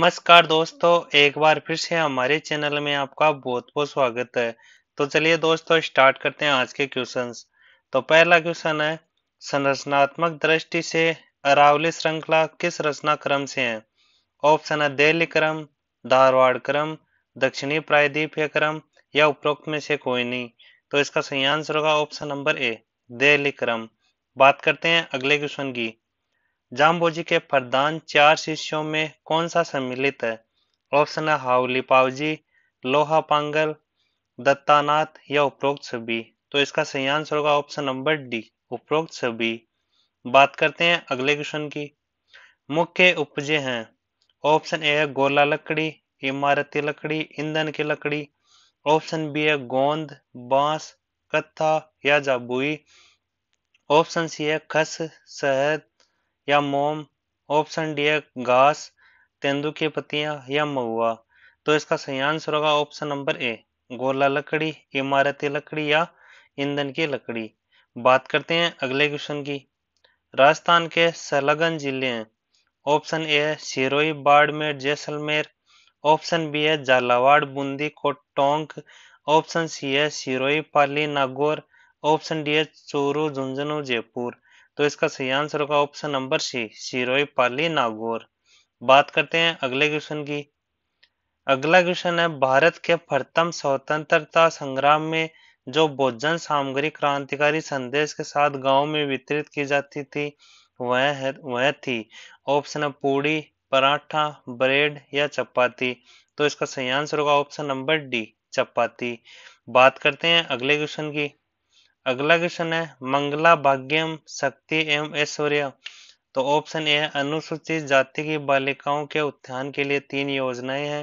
नमस्कार दोस्तों एक बार फिर से हमारे चैनल में आपका बहुत बहुत स्वागत है तो चलिए दोस्तों स्टार्ट करते हैं आज के क्वेश्चंस तो पहला क्वेश्चन है संरचनात्मक दृष्टि से अरावली श्रृंखला किस रचना क्रम से है ऑप्शन है दिल्ली क्रम धारवाड़ क्रम दक्षिणी प्रायद्वीपीय क्रम या उपरोक्त में से कोई नहीं तो इसका सही आंसर होगा ऑप्शन नंबर ए दिल्ली क्रम बात करते हैं अगले क्वेश्चन की जाम्बोजी के प्रधान चार शिष्यों में कौन सा सम्मिलित है ऑप्शन है हाउली पावजी लोहा पांगल दत्तानाथ या उपरोक्त सभी तो इसका सही आंसर होगा ऑप्शन नंबर डी उपरोक्त सभी बात करते हैं अगले क्वेश्चन की मुख्य उपजे हैं ऑप्शन ए है गोला लकड़ी इमारती लकड़ी ईंधन की लकड़ी ऑप्शन बी है गोंद बांस कत्था या जाबुई ऑप्शन सी है खस शहद या मोम ऑप्शन डी है घास तेंदु की पत्तियां या महुआ तो इसका सही आंसर होगा ऑप्शन नंबर ए गोला लकड़ी इमारती लकड़ी या ईंधन की लकड़ी बात करते हैं अगले क्वेश्चन की राजस्थान के सलगन जिले हैं ऑप्शन ए है सिरोही बाड़मेर जैसलमेर ऑप्शन बी है झालावाड़ बूंदी कोटोंक ऑप्शन सी है सिरोही पाली नागौर ऑप्शन डी है चूरू झुंझुनू जयपुर तो इसका सही आंसर होगा ऑप्शन नंबर सी सिरोई पाली नागौर बात करते हैं अगले क्वेश्चन की अगला क्वेश्चन है भारत के प्रथम स्वतंत्रता संग्राम में जो भोजन सामग्री क्रांतिकारी संदेश के साथ गांव में वितरित की जाती थी वह है वह थी ऑप्शन है पूड़ी पराठा ब्रेड या चपाती तो इसका सही आंसर होगा ऑप्शन नंबर डी चपाती बात करते हैं अगले क्वेश्चन की अगला क्वेश्चन है मंगला भाग्यम शक्ति एवं ऐश्वर्य तो ऑप्शन ए है अनुसूचित जाति की बालिकाओं के उत्थान के लिए तीन योजनाएं हैं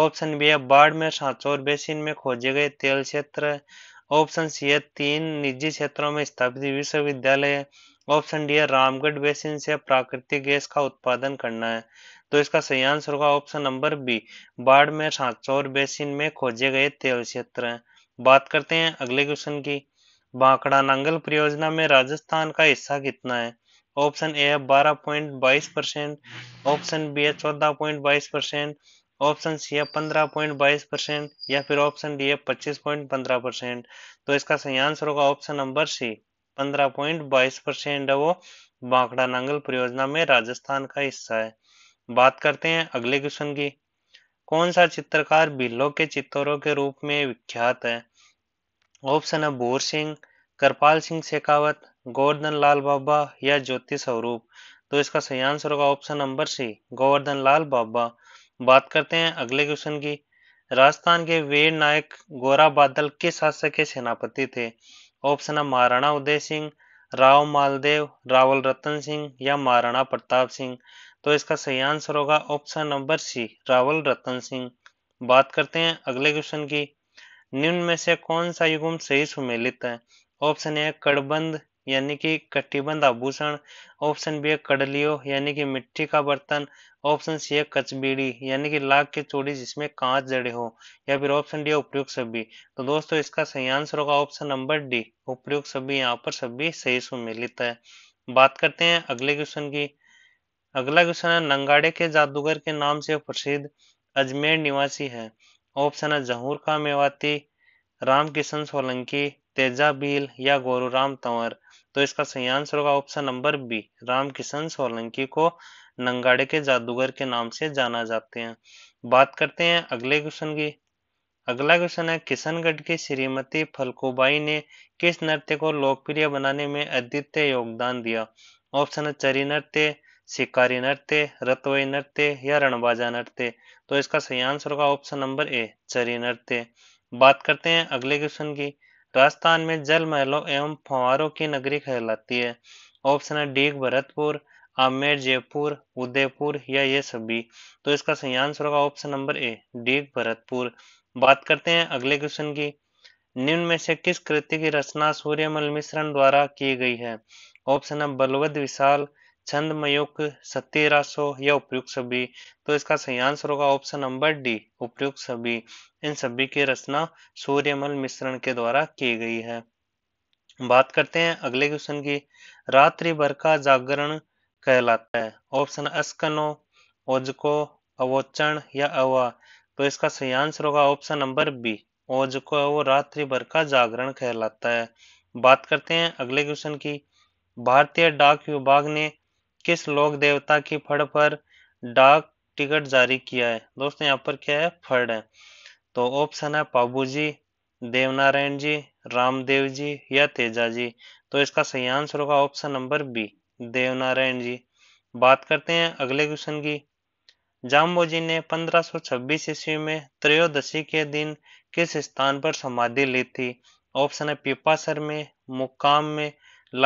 ऑप्शन बी है बाढ़ में सांचौर बेसिन में खोजे गए तेल क्षेत्र ऑप्शन सी है तीन निजी क्षेत्रों में स्थापित विश्वविद्यालय है ऑप्शन डी है रामगढ़ बेसिन से प्राकृतिक गैस का उत्पादन करना है तो इसका सही आंसर होगा ऑप्शन नंबर बी बाढ़ में सांचौर बेसिन में खोजे गए तेल क्षेत्र है बात करते हैं अगले क्वेश्चन की बांकड़ा नांगल परियोजना में राजस्थान का हिस्सा कितना है ऑप्शन ए है बारह पॉइंट बाईस परसेंट ऑप्शन बी है चौदह पॉइंट बाईस परसेंट ऑप्शन सी है पंद्रह पॉइंट बाईस परसेंट या फिर ऑप्शन डी है पच्चीस पॉइंट पंद्रह परसेंट तो इसका सही आंसर होगा ऑप्शन नंबर सी पंद्रह पॉइंट बाईस परसेंट है वो बांकड़ा नांगल परियोजना में राजस्थान का हिस्सा है बात करते हैं अगले क्वेश्चन की कौन सा चित्रकार बिल्लो के चित्रों के रूप में विख्यात है ऑप्शन है बोर सिंह कृपाल सिंह शेखावत गोवर्धन लाल बाबा या ज्योति स्वरूप तो इसका सही आंसर होगा option number C Govardhan Lal Baba बात करते हैं अगले क्वेश्चन की राजस्थान के वीर नायक गोरा बादल किस शासक के सेनापति थे ऑप्शन है महाराणा उदय सिंह राव मालदेव रावल रतन सिंह या महाराणा प्रताप सिंह तो इसका सही आंसर होगा option number C Rawal Ratan Singh बात करते हैं अगले क्वेश्चन की निम्न में से कौन सा युगम सही सुमेलित है ऑप्शन ए कड़बंद यानी कि कटिबंद आभूषण ऑप्शन बी कड़लियो यानी कि मिट्टी का बर्तन ऑप्शन सी है कचबीड़ी यानी कि लाख की चूड़ी जिसमें कांच जड़े हो या फिर ऑप्शन डी उपयुक्त सभी तो दोस्तों इसका सही आंसर होगा ऑप्शन नंबर डी उपयुक्त सभी यहाँ पर सभी सही सुमेलित है बात करते हैं अगले क्वेश्चन की अगला क्वेश्चन है नंगाड़े के जादूगर के नाम से प्रसिद्ध अजमेर निवासी है ऑप्शन है जहूर का मेवाती रामकिशन सोलंकी तेजा भील या गोरु राम तंवर तो इसका सही आंसर होगा option number B Ramkishan Solanki को नंगाड़े के जादूगर के नाम से जाना जाते हैं बात करते हैं अगले क्वेश्चन की अगला क्वेश्चन है किशनगढ़ की श्रीमती फलकोबाई ने किस नृत्य को लोकप्रिय बनाने में अद्वितीय योगदान दिया ऑप्शन है चरी नृत्य शिकारी नृत्य रतवई नृत्य या रणबाजा नृत्य तो इसका सही आंसर होगा ऑप्शन नंबर ए चरी नृत्य बात करते हैं अगले क्वेश्चन की राजस्थान में जल महलों एवं फुहारों की नगरी कहलाती है ऑप्शन है डी भरतपुर आमेर जयपुर उदयपुर या ये सभी तो इसका सही आंसर होगा option number A D Bharatpur बात करते हैं अगले क्वेश्चन की निम्न में से किस कृति की रचना सूर्यमल मिश्रण द्वारा की गई है ऑप्शन है बलवद विशाल सत्य रासो या उपयुक्त सभी तो इसका सही आंसर होगा ऑप्शन नंबर डी उपयुक्त सभी इन सभी की रचना सूर्यमल मिश्रण के द्वारा की गई है बात करते हैं अगले क्वेश्चन की रात्रि भर का जागरण कहलाता है ऑप्शन अस्कनो ओजको अवोचन या अवा तो इसका सही आंसर होगा ऑप्शन नंबर बी ओज को रात्रि भर का जागरण कहलाता है बात करते हैं अगले क्वेश्चन की भारतीय डाक विभाग ने किस लोक देवता की फड़ पर डाक टिकट जारी किया है दोस्तों यहाँ पर क्या है फड़ है तो ऑप्शन है पाबू जी देवनारायण जी रामदेव जी या तेजा जी तो इसका सही आंसर होगा option number B Devnarayan ji बात करते हैं अगले क्वेश्चन की जाम्बो जी ने 1526 ईस्वी में त्रयोदशी के दिन किस स्थान पर समाधि ली थी ऑप्शन है पिपासर में मुकाम में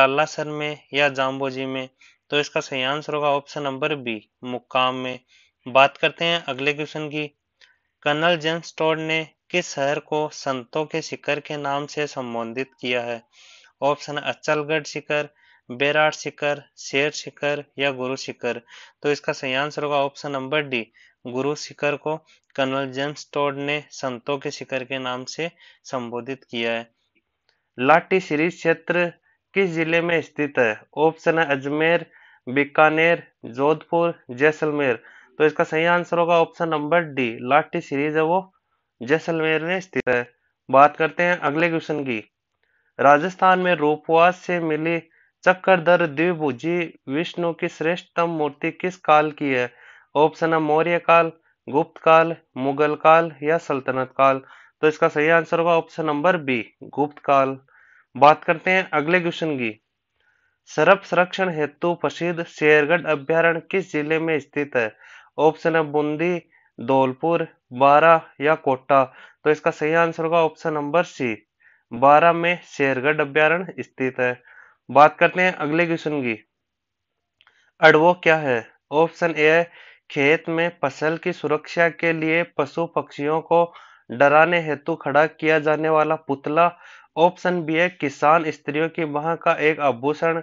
लालासर में या जाम्बो जी में तो इसका सही आंसर होगा ऑप्शन नंबर बी मुकाम में बात करते हैं अगले क्वेश्चन की कर्नल जन ने किस शहर को संतों के शिखर के नाम से संबोधित किया है ऑप्शन अचलगढ़ शिखर बेराट शिखर शेर शिखर या गुरु शिखर तो इसका सही आंसर होगा ऑप्शन नंबर डी गुरु शिखर को कर्नल जेम्स टोड ने संतों के शिखर के नाम से संबोधित किया है लाटी श्री क्षेत्र किस जिले में स्थित है ऑप्शन है अजमेर बीकानेर जोधपुर जैसलमेर तो इसका सही आंसर होगा option number D Lathi series है वो जैसलमेर में स्थित है बात करते हैं अगले क्वेश्चन की राजस्थान में रूपवास से मिली चक्करधर द्विभुजी विष्णु की श्रेष्ठतम मूर्ति किस काल की है ऑप्शन है मौर्य काल गुप्त काल मुगल काल या सल्तनत काल तो इसका सही आंसर होगा ऑप्शन नंबर बी गुप्त काल बात करते हैं अगले क्वेश्चन की सर्प संरक्षण हेतु प्रसिद्ध शेरगढ़ अभ्यारण्य किस जिले में स्थित है ऑप्शन है बूंदी धौलपुर बारा या कोटा तो इसका सही आंसर होगा ऑप्शन नंबर सी बारह में शेरगढ़ अभ्यारण स्थित है बात करते हैं अगले क्वेश्चन की अड़वो क्या है ऑप्शन ए है खेत में फसल की सुरक्षा के लिए पशु पक्षियों को डराने हेतु खड़ा किया जाने वाला पुतला ऑप्शन बी है किसान स्त्रियों की वहां का एक आभूषण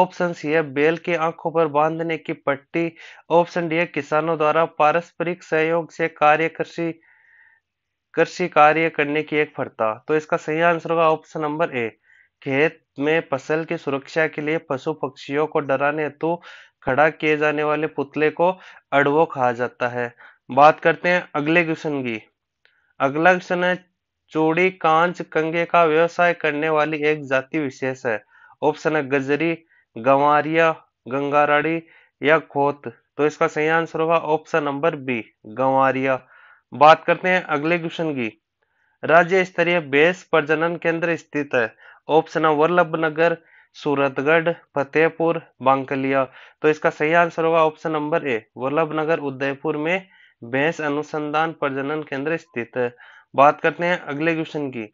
ऑप्शन सी है बेल की आंखों पर बांधने की पट्टी ऑप्शन डी है किसानों द्वारा पारस्परिक सहयोग से कार्य कृषि कृषि कार्य करने की एक फरता तो इसका सही आंसर होगा ऑप्शन नंबर ए खेत में फसल की सुरक्षा के लिए पशु पक्षियों को डराने हेतु खड़ा किए जाने वाले पुतले को अड़वो कहा जाता है बात करते हैं अगले क्वेश्चन की अगला क्वेश्चन है चूड़ी कांच कंगे का व्यवसाय करने वाली एक जाति विशेष है ऑप्शन है गजरी गंवरिया गंगाराड़ी या खोत तो इसका सही आंसर होगा ऑप्शन नंबर बी गंवरिया बात करते हैं अगले क्वेश्चन की राज्य स्तरीय बेस प्रजनन केंद्र स्थित है ऑप्शन है वल्लभ नगर सूरतगढ़ फतेहपुर बांकलिया तो इसका सही आंसर होगा option number A Vallabh Nagar Udaipur में भैंस अनुसंधान प्रजनन केंद्र स्थित है बात करते हैं अगले क्वेश्चन की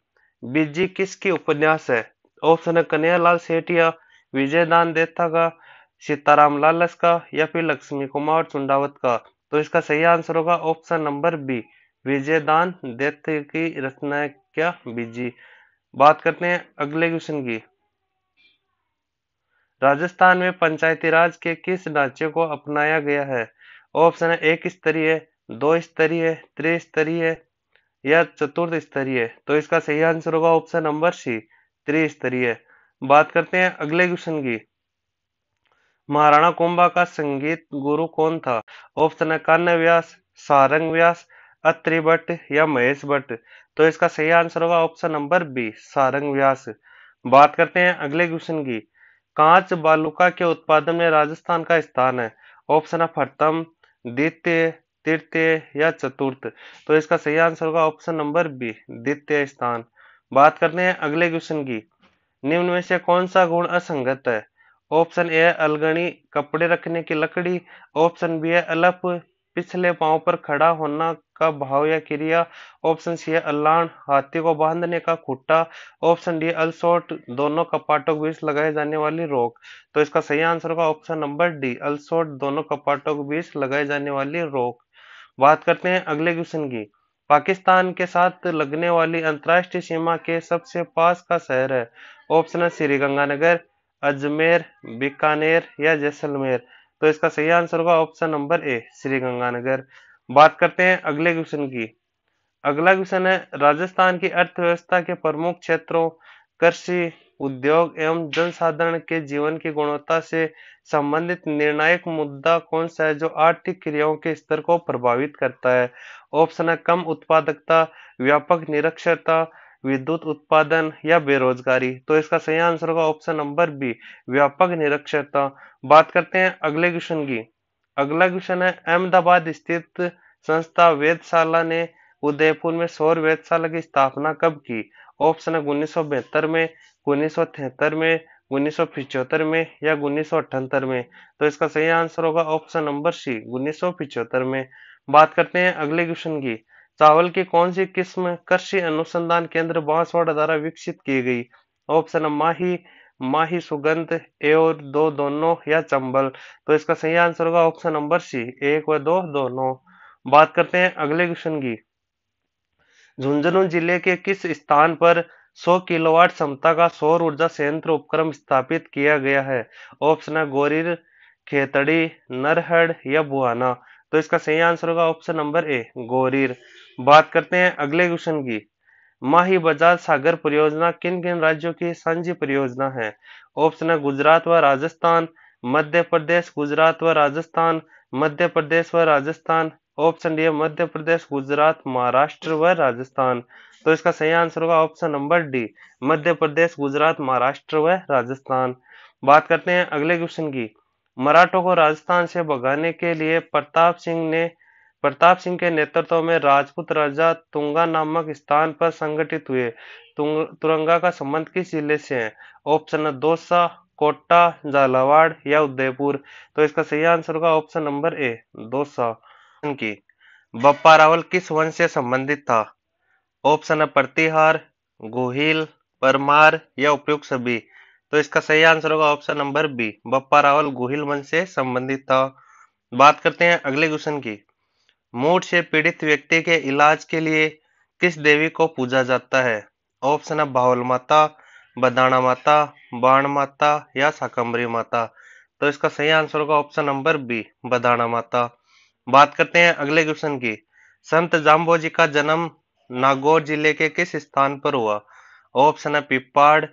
बीजी किसकी उपन्यास है ऑप्शन है कन्हैयालाल सेठिया विजय दान देता का सीताराम लालस का या फिर लक्ष्मी कुमार चुंडावत का तो इसका सही आंसर होगा ऑप्शन नंबर बी विजय दान देत की रचना क्या बीजी बात करते हैं अगले क्वेश्चन की राजस्थान में पंचायती राज के किस ढांचे को अपनाया गया है ऑप्शन है एक स्तरीय दो स्तरीय त्रिस्तरीय या चतुर्थ स्तरीय तो इसका सही आंसर होगा ऑप्शन नंबर सी त्रिस्तरीय बात करते हैं अगले क्वेश्चन की महाराणा कुंभा का संगीत गुरु कौन था ऑप्शन है कान्य व्यास सारंग व्यास अत्रि भट्ट या महेश भट्ट तो इसका सही आंसर होगा option number B Sarang Vyas बात करते हैं अगले क्वेश्चन की कांच बालुका के उत्पादन में राजस्थान का स्थान है ऑप्शन है प्रथम द्वितीय तृतीय या चतुर्थ तो इसका सही आंसर होगा ऑप्शन नंबर बी द्वितीय स्थान बात करते हैं अगले क्वेश्चन की निम्न में से कौन सा गुण असंगत है ऑप्शन ए है अलगणी कपड़े रखने की लकड़ी ऑप्शन बी है अलप पिछले पांव पर खड़ा होना का भाव या क्रिया ऑप्शन सी है अल्लाण हाथी को बांधने का खुट्टा ऑप्शन डी अलसोट दोनों कपाटों के बीच लगाए जाने वाली रोक तो इसका सही आंसर होगा ऑप्शन नंबर डी अलसोट दोनों कपाटों के बीच लगाए जाने वाली रोक बात करते हैं अगले क्वेश्चन की पाकिस्तान के साथ लगने वाली अंतर्राष्ट्रीय सीमा के सबसे पास का शहर है ऑप्शन है श्रीगंगानगर अजमेर बीकानेर या जैसलमेर तो इसका सही आंसर होगा ऑप्शन नंबर ए श्रीगंगानगर बात करते हैं अगले क्वेश्चन की अगला क्वेश्चन है राजस्थान की अर्थव्यवस्था के प्रमुख क्षेत्रों कृषि उद्योग एवं जनसाधारण के जीवन की गुणवत्ता से संबंधित निर्णायक मुद्दा कौन सा है जो आर्थिक क्रियाओं के स्तर को प्रभावित करता है ऑप्शन है कम उत्पादकता व्यापक निरक्षरता विद्युत उत्पादन या बेरोजगारी तो इसका सही आंसर होगा ऑप्शन नंबर बी व्यापक निरक्षरता बात करते हैं अगले क्वेश्चन की अगला क्वेश्चन है अहमदाबाद स्थित संस्था वेदशाला ने उदयपुर में सौर वेदशाला की स्थापना कब की ऑप्शन है उन्नीस में उन्नीस में उन्नीस में या उन्नीस में तो इसका सही आंसर होगा ऑप्शन नंबर सी उन्नीस में बात करते हैं अगले क्वेश्चन की चावल की कौन सी किस्म कृषि अनुसंधान केंद्र बांसवाड़ा द्वारा विकसित की गई ऑप्शन माही माही सुगंध ए और दो दोनों या चंबल तो इसका सही आंसर होगा ऑप्शन नंबर सी एक व दो दोनों बात करते हैं अगले क्वेश्चन की झुंझुनू जिले के किस स्थान पर 100 किलोवाट क्षमता का सौर ऊर्जा संयंत्र उपक्रम स्थापित किया गया है ऑप्शन है गोरिर खेतड़ी नरहड़ या बुआना तो इसका सही आंसर होगा ऑप्शन नंबर ए गोरिर बात करते हैं अगले क्वेश्चन की माही बजाज सागर परियोजना किन किन राज्यों की सांझी परियोजना है ऑप्शन है गुजरात व राजस्थान मध्य प्रदेश गुजरात व राजस्थान मध्य प्रदेश व राजस्थान ऑप्शन डी है मध्य प्रदेश गुजरात महाराष्ट्र व राजस्थान तो इसका सही आंसर होगा option number D Madhya Pradesh Gujarat Maharashtra व राजस्थान बात करते हैं अगले क्वेश्चन की मराठों को राजस्थान से भगाने के लिए प्रताप सिंह ने प्रताप सिंह के नेतृत्व में राजपूत राजा तुंगा नामक स्थान पर संगठित हुए तुरंगा का संबंध किस जिले से है ऑप्शन दोसा कोटा झालावाड़ या उदयपुर तो इसका सही आंसर होगा ऑप्शन नंबर ए दोसा की बप्पा रावल किस वंश से संबंधित था ऑप्शन है प्रतिहार गोहिल परमार या उपयुक्त सभी तो इसका सही आंसर होगा option number B Bappa Rawal Gohil वंश से संबंधित था बात करते हैं अगले क्वेश्चन की मूड से पीड़ित व्यक्ति के इलाज के लिए किस देवी को पूजा जाता है ऑप्शन है बाहुल माता बदाना माता बाण माता या साकम्बरी माता तो इसका सही आंसर होगा ऑप्शन नंबर बी बदाना माता बात करते हैं अगले क्वेश्चन की संत जाम्बो जी का जन्म नागौर जिले के किस स्थान पर हुआ ऑप्शन है पिपाड़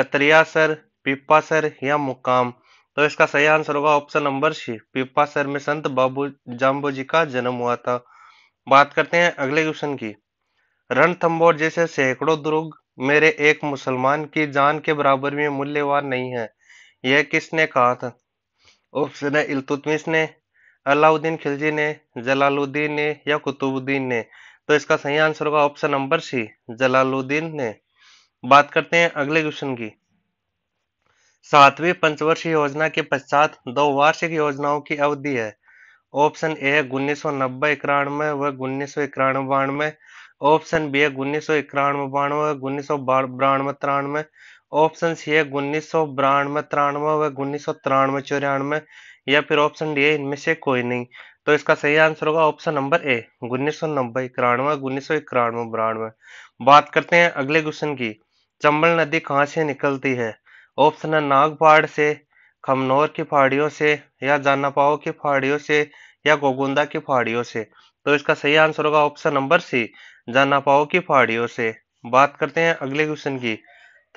कतरियासर पिपासर या मुकाम तो इसका सही आंसर होगा ऑप्शन नंबर सी पिपासर में संत बाबू जाम्बो जी का जन्म हुआ था बात करते हैं अगले क्वेश्चन की रणथंबोर जैसे सैकड़ों दुर्ग मेरे एक मुसलमान की जान के बराबर में मूल्यवान नहीं है यह किसने कहा था ऑप्शन है इलतुतमिश ने अलाउद्दीन खिलजी ने जलालुद्दीन ने या कुतुबुद्दीन ने तो इसका सही आंसर होगा ऑप्शन नंबर सी जलालुद्दीन ने बात करते हैं अगले क्वेश्चन की सातवीं पंचवर्षीय योजना के पश्चात दो वार्षिक योजनाओं की अवधि है ऑप्शन ए उन्नीस सौ नब्बे इक्यानवे व उन्नीस सौ इक्यानवे बानवे ऑप्शन बी उन्नीस सौ इक्यानवे बानवे उन्नीस सौ बानवे तिरानवे ऑप्शन सी है उन्नीस सौ बानवे तिरानवे व उन्नीस सौ तिरानवे चौरानवे या फिर ऑप्शन डी है इनमें से कोई नहीं तो इसका सही आंसर होगा ऑप्शन नंबर ए उन्नीस सौ नब्बे इक्यानवे उन्नीस सौ इक्यानवे बानवे बात करते हैं अगले क्वेश्चन की चंबल नदी कहाँ से निकलती है ऑप्शन है नागपाड़ से खमनौर की पहाड़ियों से या जानापाओ की पहाड़ियों से या गोगुंदा की पहाड़ियों से तो इसका सही आंसर होगा ऑप्शन नंबर सी जानापाओ की पहाड़ियों से बात करते हैं अगले क्वेश्चन की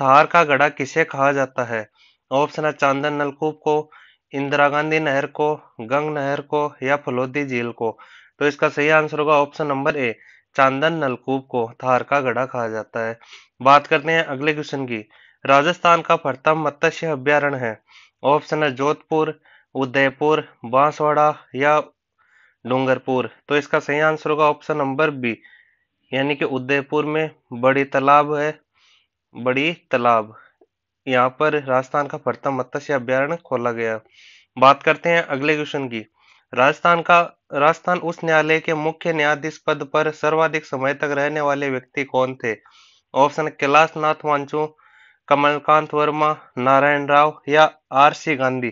थार का गढ़ा किसे कहा जाता है ऑप्शन है चांदन नलकूप को इंदिरा गांधी नहर को गंग नहर को या फलोदी झील को तो इसका सही आंसर होगा ऑप्शन नंबर ए चांदन नलकूप को थार का गढ़ा कहा जाता है बात करते हैं अगले क्वेश्चन की राजस्थान का प्रथम मत्स्य अभ्यारण्य है ऑप्शन है जोधपुर उदयपुर बांसवाड़ा या डूंगरपुर तो इसका सही आंसर होगा ऑप्शन नंबर बी यानी कि उदयपुर में बड़ी तालाब है बड़ी तालाब यहाँ पर राजस्थान का प्रथम मत्स्य अभ्यारण खोला गया बात करते हैं अगले क्वेश्चन की राजस्थान का राजस्थान उच्च न्यायालय के मुख्य न्यायाधीश पद पर सर्वाधिक समय तक रहने वाले व्यक्ति कौन थे ऑप्शन कैलाश नाथ वांचू कमलकांत वर्मा नारायण राव या आर सी गांधी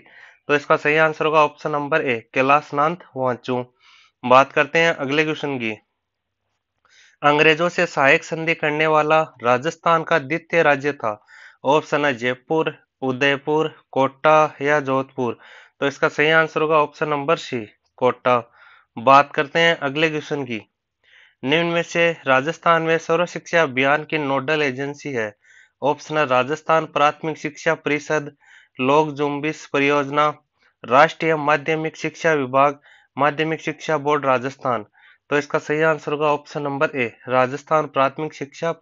तो इसका सही आंसर होगा option number A Kailash Nath Wanchoo बात करते हैं अगले क्वेश्चन की अंग्रेजों से सहायक संधि करने वाला राजस्थान का द्वितीय राज्य था ऑप्शन है जयपुर उदयपुर कोटा या जोधपुर तो इसका सही आंसर होगा ऑप्शन नंबर सी कोटा बात करते हैं अगले क्वेश्चन की निम्न में से राजस्थान में सर्व शिक्षा अभियान की नोडल एजेंसी है ऑप्शन है राजस्थान प्राथमिक शिक्षा परिषद लोक जुम्बिस परियोजना राष्ट्रीय माध्यमिक शिक्षा विभाग माध्यमिक शिक्षा बोर्ड राजस्थान तो इसका सही आंसर होगा ऑप्शन नंबर ए राजस्थान प्राथमिक शिक्षा